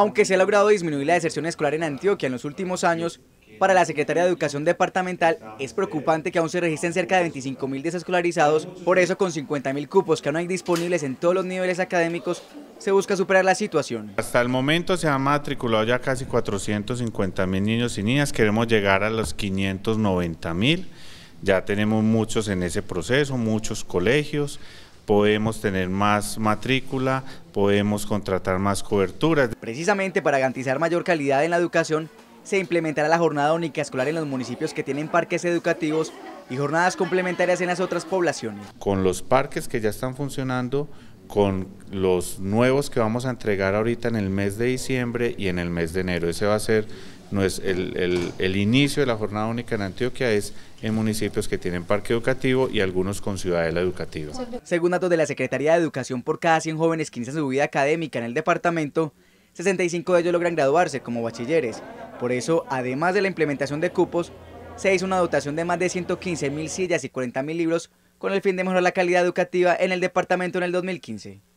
Aunque se ha logrado disminuir la deserción escolar en Antioquia en los últimos años, para la Secretaría de Educación Departamental es preocupante que aún se registren cerca de 25.000 desescolarizados, por eso con 50.000 cupos que aún hay disponibles en todos los niveles académicos, se busca superar la situación. Hasta el momento se han matriculado ya casi 450.000 niños y niñas, queremos llegar a los 590.000, ya tenemos muchos en ese proceso, muchos colegios, podemos tener más matrícula, podemos contratar más coberturas. Precisamente para garantizar mayor calidad en la educación, se implementará la jornada única escolar en los municipios que tienen parques educativos y jornadas complementarias en las otras poblaciones. Con los parques que ya están funcionando, con los nuevos que vamos a entregar ahorita en el mes de diciembre y en el mes de enero. Ese va a ser no es el, el, el, inicio de la jornada única en Antioquia es en municipios que tienen parque educativo y algunos con ciudadela educativa. Según datos de la Secretaría de Educación, por cada 100 jóvenes que inician su vida académica en el departamento, 65 de ellos logran graduarse como bachilleres. Por eso, además de la implementación de cupos, se hizo una dotación de más de 115 mil sillas y 40 mil libros con el fin de mejorar la calidad educativa en el departamento en el 2015.